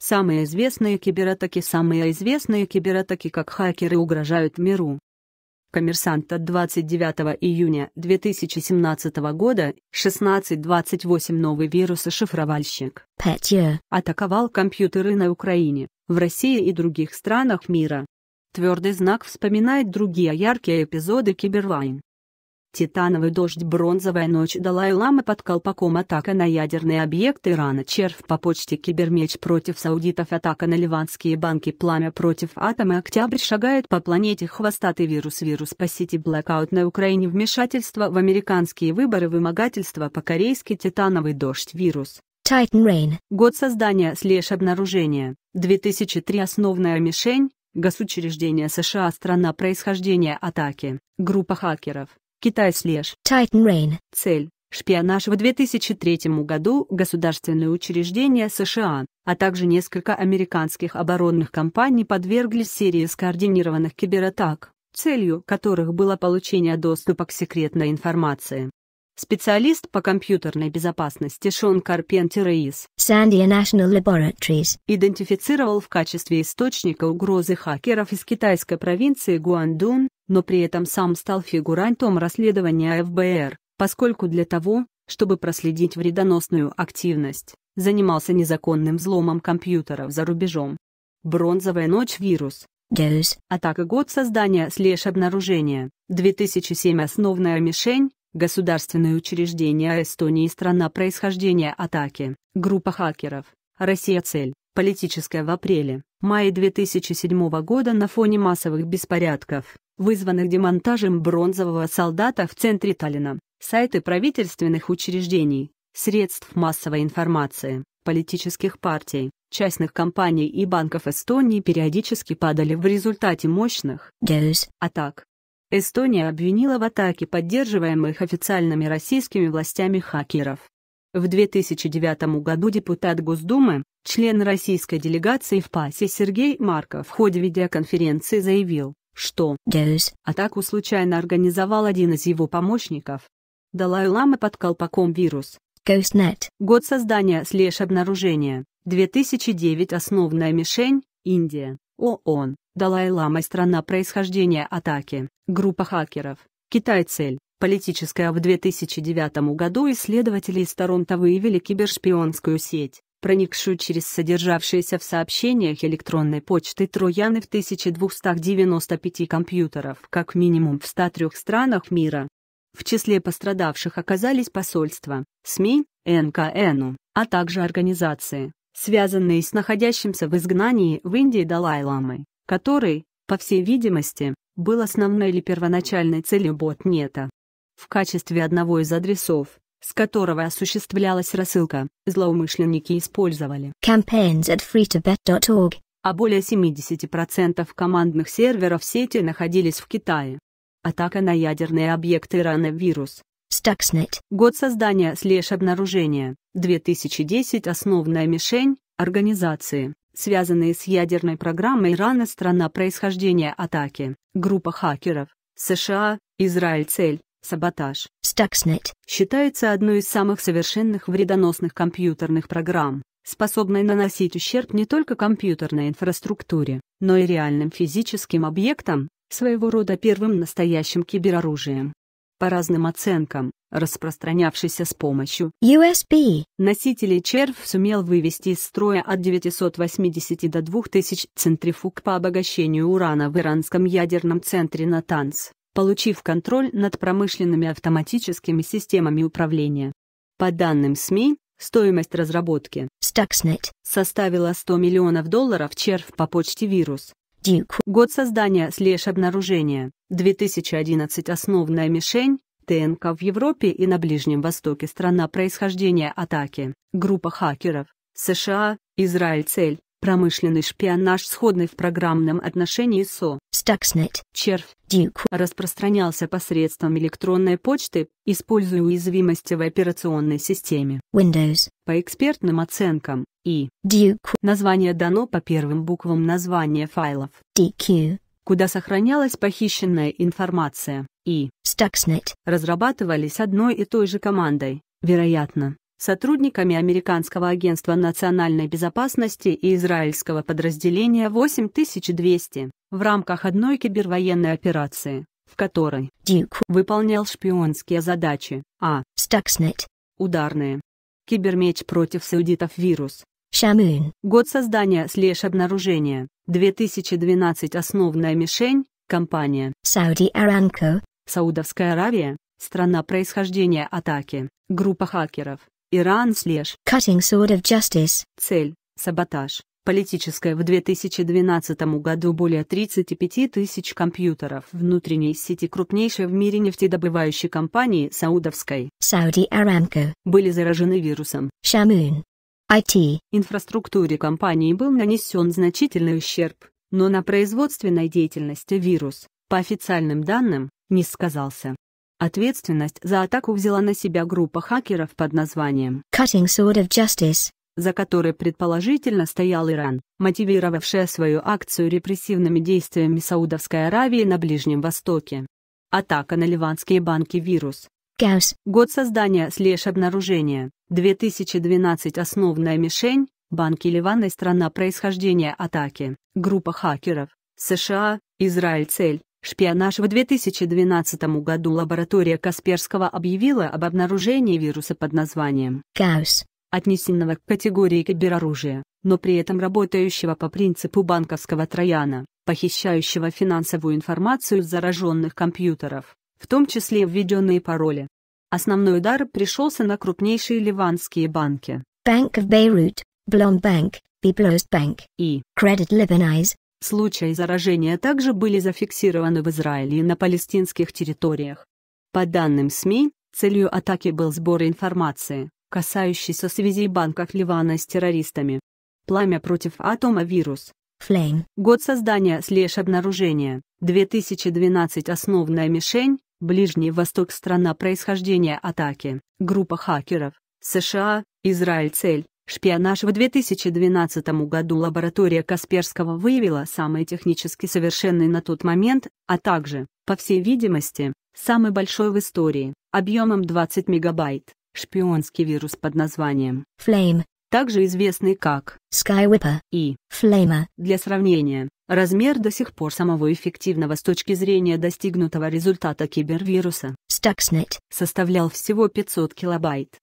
Самые известные кибератаки Самые известные кибератаки, как хакеры угрожают миру. Коммерсант от 29 июня 2017 года, 16.28 новый вирус и шифровальщик Патья. атаковал компьютеры на Украине, в России и других странах мира. Твердый знак вспоминает другие яркие эпизоды Кибервайн. Титановый дождь Бронзовая ночь Далай-Лама под колпаком Атака на ядерные объекты Ирана Червь по почте Кибермеч против саудитов Атака на ливанские банки Пламя против атома Октябрь шагает по планете Хвостатый вирус Вирус по сети Блэкаут на Украине Вмешательство в американские выборы Вымогательство по-корейски Титановый дождь Вирус Titan Rain. Год создания слежь обнаружения. 2003 основная мишень. Госучреждение США страна происхождения атаки. Группа хакеров. Китай слеж. Titan Rain. Цель. Шпионаж в 2003 году государственные учреждения США, а также несколько американских оборонных компаний подверглись серии скоординированных кибератак, целью которых было получение доступа к секретной информации. Специалист по компьютерной безопасности Шон Карпентер из Sandia National Laboratories идентифицировал в качестве источника угрозы хакеров из китайской провинции Гуандун но при этом сам стал фигурантом расследования ФБР, поскольку для того, чтобы проследить вредоносную активность, занимался незаконным взломом компьютеров за рубежом. Бронзовая ночь вирус. Дюз. Атака год создания слеж обнаружения. 2007 основная мишень. государственное учреждение Эстонии страна происхождения атаки. Группа хакеров. Россия цель. Политическая в апреле, мае 2007 года на фоне массовых беспорядков, вызванных демонтажем бронзового солдата в центре Таллина, сайты правительственных учреждений, средств массовой информации, политических партий, частных компаний и банков Эстонии периодически падали в результате мощных атак. Эстония обвинила в атаке поддерживаемых официальными российскими властями хакеров. В 2009 году депутат Госдумы, член российской делегации в ПАСе Сергей Марков в ходе видеоконференции заявил, что атаку случайно организовал один из его помощников. Далай-лама под колпаком вирус. GhostNet. Год создания слежь обнаружения. 2009 Основная мишень – Индия. ООН. Далай-лама страна происхождения атаки. Группа хакеров. Китай цель. Политическая в 2009 году исследователи из Торонто выявили кибершпионскую сеть, проникшую через содержавшиеся в сообщениях электронной почты трояны в 1295 компьютеров, как минимум в 103 странах мира. В числе пострадавших оказались посольства, СМИ, НКНУ, а также организации, связанные с находящимся в изгнании в Индии Далай-ламой, который, по всей видимости, был основной или первоначальной целью ботнета. В качестве одного из адресов с которого осуществлялась рассылка, злоумышленники использовали campaigns at freetobet.org, а более 70% командных серверов сети находились в Китае. Атака на ядерные объекты Ирана вирус. Stuxnet. Год создания слеж обнаружения. 2010 основная мишень – организации, связанные с ядерной программой Ирана страна происхождения атаки, группа хакеров, США, Израиль цель Саботаж. Stuxnet. Считается одной из самых совершенных вредоносных компьютерных программ, способной наносить ущерб не только компьютерной инфраструктуре, но и реальным физическим объектам, своего рода первым настоящим кибероружием. По разным оценкам, распространявшийся с помощью USB носителей черв сумел вывести из строя от 980 до 2000 центрифуг по обогащению урана в иранском ядерном центре Натанс получив контроль над промышленными автоматическими системами управления. По данным СМИ, стоимость разработки Stuxnet составила 100 миллионов долларов червь по почте вирус. Duke. Год создания слежь обнаружения. 2011 основная мишень ТНК в Европе и на Ближнем Востоке страна происхождения атаки. Группа хакеров. США, Израиль цель. Промышленный шпионаж, сходный в программном отношении со Stuxnet, червь, Duke, распространялся посредством электронной почты, используя уязвимости в операционной системе Windows. По экспертным оценкам, и Duke название дано по первым буквам названия файлов DQ, куда сохранялась похищенная информация, и Stuxnet разрабатывались одной и той же командой, вероятно, Сотрудниками Американского агентства национальной безопасности и израильского подразделения 8200 в рамках одной кибервоенной операции, в которой Дюк выполнял шпионские задачи, а Stuxnet ударные. Кибермеч против саудитов вирус. Шамун. Год создания слеж обнаружения. 2012 основная мишень – компания. Сауди Aramco. Саудовская Аравия – страна происхождения атаки. Группа хакеров. Иран слеж. Cutting sword of justice. Цель – саботаж. Политическая в 2012 году более 35 тысяч компьютеров внутренней сети крупнейшей в мире нефтедобывающей компании саудовской Saudi Aramco были заражены вирусом. Шамун. IT. Инфраструктуре компании был нанесен значительный ущерб, но на производственной деятельности вирус, по официальным данным, не сказался. Ответственность за атаку взяла на себя группа хакеров под названием «Cutting Sword of Justice», за которой предположительно стоял Иран, мотивировавшая свою акцию репрессивными действиями Саудовской Аравии на Ближнем Востоке. Атака на ливанские банки «Вирус». Гаус. Год создания слежь обнаружения. 2012 основная мишень. Банки Ливана и страна происхождения атаки. Группа хакеров. США, Израиль цель. Шпионаж в 2012 году лаборатория Касперского объявила об обнаружении вируса под названием «Каус», отнесенного к категории кибероружия, но при этом работающего по принципу банковского трояна, похищающего финансовую информацию с зараженных компьютеров, в том числе введенные пароли. Основной удар пришелся на крупнейшие ливанские банки. Bank of Beirut, Blom Bank, Biblos Bank и Credit Lebanese, Случаи заражения также были зафиксированы в Израиле и на палестинских территориях. По данным СМИ, целью атаки был сбор информации, касающейся связей банков Ливана с террористами. Пламя против атома вирус. Flame. Год создания слежь обнаружения. 2012 основная мишень. Ближний Восток страна происхождения атаки. Группа хакеров. США, Израиль цель. Шпионаж в 2012 году лаборатория Касперского выявила самый технически совершенный на тот момент, а также, по всей видимости, самый большой в истории, объемом 20 мегабайт, шпионский вирус под названием Flame, также известный как Skywhipper и Flamer. Для сравнения, размер до сих пор самого эффективного с точки зрения достигнутого результата кибервируса Stuxnet составлял всего 500 килобайт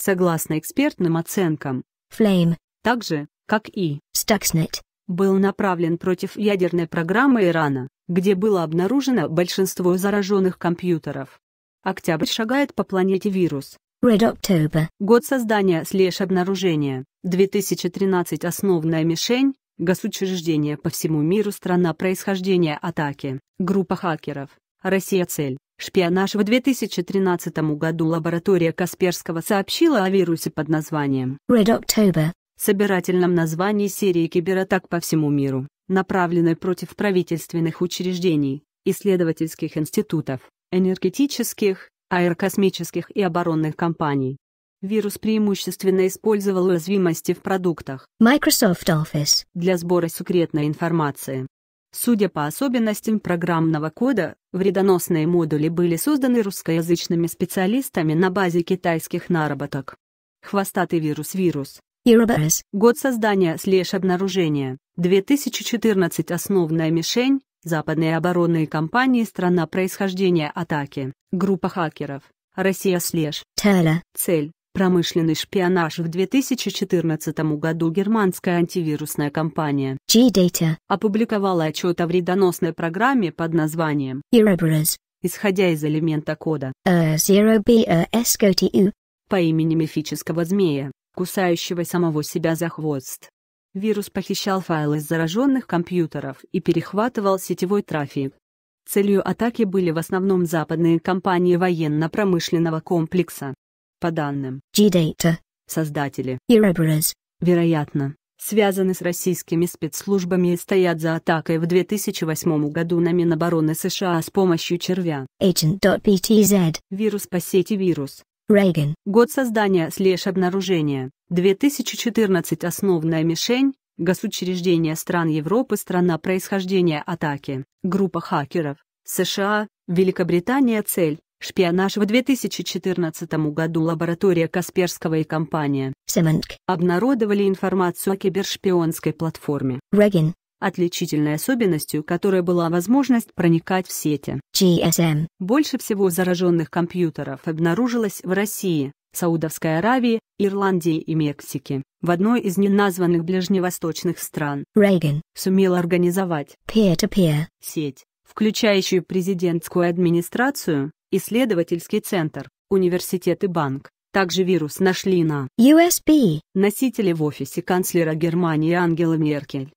согласно экспертным оценкам, Flame, так же, как и Stuxnet, был направлен против ядерной программы Ирана, где было обнаружено большинство зараженных компьютеров. Октябрь шагает по планете вирус. Red October. Год создания слежь обнаружения. 2013 основная мишень – госучреждение по всему миру страна происхождения атаки. Группа хакеров. Россия цель. Шпионаж в 2013 году лаборатория Касперского сообщила о вирусе под названием Red October, собирательном названии серии кибератак по всему миру, направленной против правительственных учреждений, исследовательских институтов, энергетических, аэрокосмических и оборонных компаний. Вирус преимущественно использовал уязвимости в продуктах Microsoft Office для сбора секретной информации. Судя по особенностям программного кода, вредоносные модули были созданы русскоязычными специалистами на базе китайских наработок. Хвостатый вирус вирус. Год создания слежь обнаружения. 2014 основная мишень. Западные оборонные компании страна происхождения атаки. Группа хакеров. Россия слежь. Цель. Промышленный шпионаж в 2014 году германская антивирусная компания G-Data опубликовала отчет о вредоносной программе под названием Eroborus, исходя из элемента кода A0BRSCOTU по имени мифического змея, кусающего самого себя за хвост. Вирус похищал файлы с зараженных компьютеров и перехватывал сетевой трафик. Целью атаки были в основном западные компании военно-промышленного комплекса, по данным G-Data, создатели Irreverers, вероятно, связаны с российскими спецслужбами и стоят за атакой в 2008 году на Минобороны США с помощью червя. Agent.btz Вирус по сети вирус. Рейган. Год создания слеж обнаружения. 2014 основная мишень – госучреждение стран Европы страна происхождения атаки. Группа хакеров. США, Великобритания цель Шпионаж в 2014 году лаборатория Касперского и компания Семенк. обнародовали информацию о кибершпионской платформе. Регин. Отличительной особенностью которой была возможность проникать в сети. GSM. Эм. Больше всего зараженных компьютеров обнаружилось в России, Саудовской Аравии, Ирландии и Мексике. В одной из неназванных ближневосточных стран Рейган сумел организовать peer to -peer. сеть, включающую президентскую администрацию, исследовательский центр, университет и банк. Также вирус нашли на USB носителе в офисе канцлера Германии Ангелы Меркель.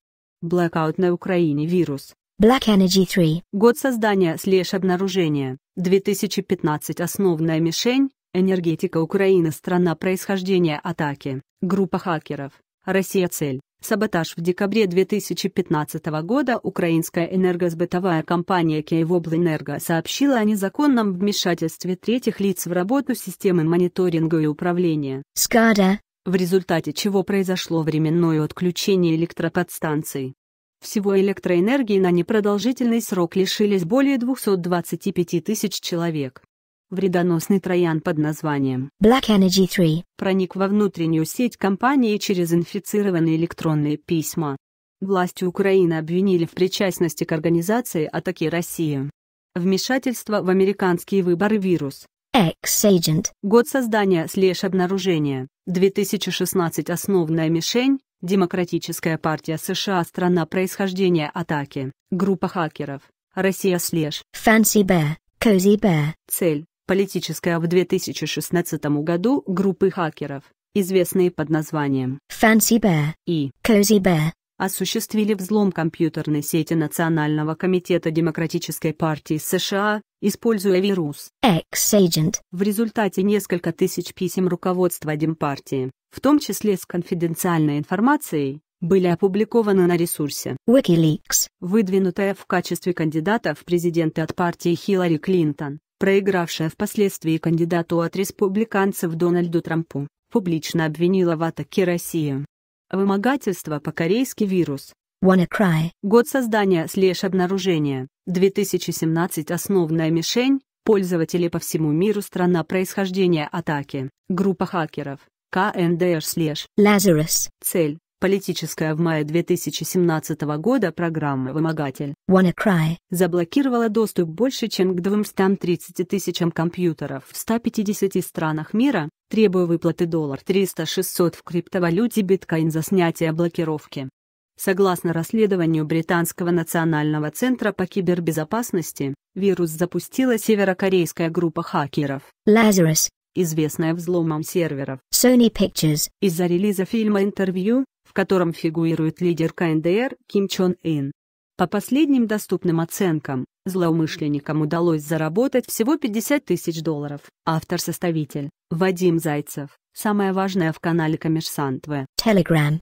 Blackout на Украине вирус. Black Energy 3. Год создания слежь обнаружения. 2015 основная мишень. Энергетика Украины страна происхождения атаки. Группа хакеров. Россия цель. Саботаж в декабре 2015 года украинская энергосбытовая компания «Киевоблэнерго» сообщила о незаконном вмешательстве третьих лиц в работу системы мониторинга и управления. СКАДА в результате чего произошло временное отключение электроподстанций. Всего электроэнергии на непродолжительный срок лишились более 225 тысяч человек вредоносный троян под названием Black Energy 3 проник во внутреннюю сеть компании через инфицированные электронные письма. Власти Украины обвинили в причастности к организации атаки России. Вмешательство в американские выборы вирус. x agent Год создания слеж обнаружения. 2016 основная мишень. Демократическая партия США страна происхождения атаки. Группа хакеров. Россия слеж. Fancy Bear. Cozy Bear. Цель политическая в 2016 году группы хакеров, известные под названием Fancy Bear и Cozy Bear, осуществили взлом компьютерной сети Национального комитета Демократической партии США, используя вирус X-Agent. В результате несколько тысяч писем руководства Демпартии, в том числе с конфиденциальной информацией, были опубликованы на ресурсе Wikileaks, выдвинутая в качестве кандидата в президенты от партии Хиллари Клинтон проигравшая впоследствии кандидату от республиканцев Дональду Трампу, публично обвинила в атаке Россию. Вымогательство по-корейски вирус. Wanna cry. Год создания слеж обнаружения. 2017 основная мишень. Пользователи по всему миру страна происхождения атаки. Группа хакеров. КНДР слеж. Lazarus. Цель. Политическая в мае 2017 года программа «Вымогатель» Wanna заблокировала доступ больше чем к 230 тысячам компьютеров в 150 странах мира, требуя выплаты доллар 300-600 в криптовалюте биткоин за снятие блокировки. Согласно расследованию Британского национального центра по кибербезопасности, вирус запустила северокорейская группа хакеров Lazarus известная взломом серверов Sony Pictures из-за релиза фильма «Интервью», в котором фигурирует лидер КНДР Ким Чон Ин По последним доступным оценкам, злоумышленникам удалось заработать всего 50 тысяч долларов. Автор-составитель – Вадим Зайцев. Самое важное в канале Коммерсант в Telegram.